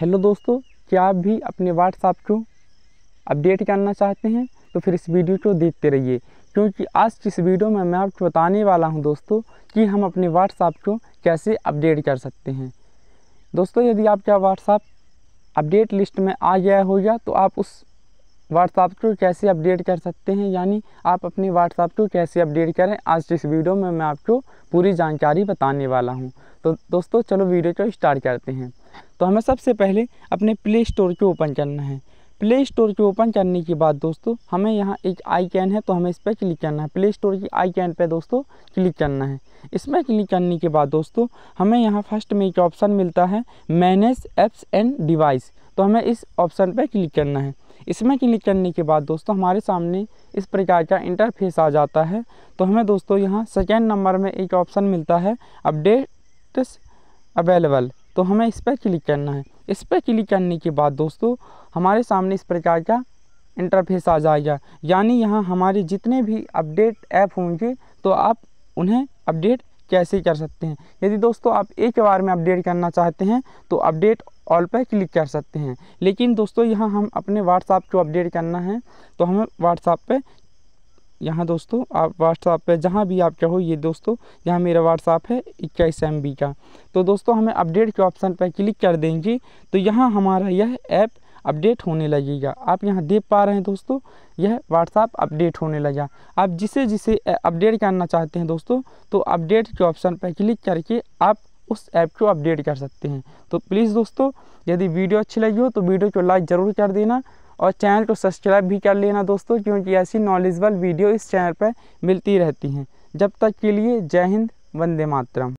hello दोस्तों क्या आप भी अपने व्हाट्सएप को अपडेट करना चाहते हैं तो फिर इस वीडियो को देखते रहिए क्योंकि आज की इस वीडियो में मैं आपको बताने वाला हूं दोस्तों कि हम अपने व्हाट्सएप को कैसे अपडेट कर सकते हैं दोस्तों यदि आपका व्हाट्सएप अपडेट लिस्ट में आ गया हो गया तो आप उस व्हाट्सएप को कैसे अपडेट कर सकते हैं यानी आप अपने व्हाट्सएप को कैसे अपडेट करें आज की इस वीडियो में मैं आपको पूरी जानकारी बताने वाला हूँ तो दोस्तों चलो वीडियो को स्टार्ट करते हैं तो हमें सबसे पहले अपने प्ले स्टोर को ओपन करना है प्ले स्टोर को ओपन करने के बाद दोस्तों हमें यहाँ एक आई कैन है तो हमें इस पर क्लिक करना है प्ले स्टोर की आई कैन पर दोस्तों क्लिक करना है इसमें क्लिक करने के बाद दोस्तों हमें यहाँ फर्स्ट में एक ऑप्शन मिलता है मैनेज एप्स एंड डिवाइस तो हमें इस ऑप्शन पर क्लिक करना है इसमें क्लिक करने के बाद दोस्तों हमारे सामने इस प्रकार का इंटरफेस आ जाता है तो हमें दोस्तों यहाँ सेकेंड नंबर में एक ऑप्शन मिलता है अपडेट्स अवेलेबल तो हमें इस पर क्लिक करना है इस पर क्लिक करने के बाद दोस्तों हमारे सामने इस प्रकार का इंटरफेस आ जाएगा यानी यहाँ हमारे जितने भी अपडेट ऐप होंगे तो आप उन्हें अपडेट कैसे कर सकते हैं यदि दोस्तों आप एक बार में अपडेट करना चाहते हैं तो अपडेट ऑल पर क्लिक कर सकते हैं लेकिन दोस्तों यहाँ हम अपने व्हाट्सएप को अपडेट करना है तो हमें व्हाट्सएप पर यहाँ दोस्तों आप व्हाट्सएप पे जहाँ भी आप चाहो ये दोस्तों यहाँ मेरा व्हाट्सअप है इक्कीस एम का तो दोस्तों हमें अपडेट के ऑप्शन पर क्लिक कर देंगे तो यहाँ हमारा यह ऐप अपडेट होने लगेगा आप यहाँ देख पा रहे हैं दोस्तों यह व्हाट्सएप अपडेट होने लगा आप जिसे जिसे अपडेट करना चाहते हैं दोस्तों तो अपडेट के ऑप्शन पर क्लिक करके आप उस ऐप को अपडेट कर सकते हैं तो प्लीज़ दोस्तों यदि वीडियो अच्छी लगी हो तो वीडियो को लाइक ज़रूर कर देना और चैनल को सब्सक्राइब भी कर लेना दोस्तों क्योंकि ऐसी नॉलेजबल वीडियो इस चैनल पर मिलती रहती हैं जब तक के लिए जय हिंद वंदे मातरम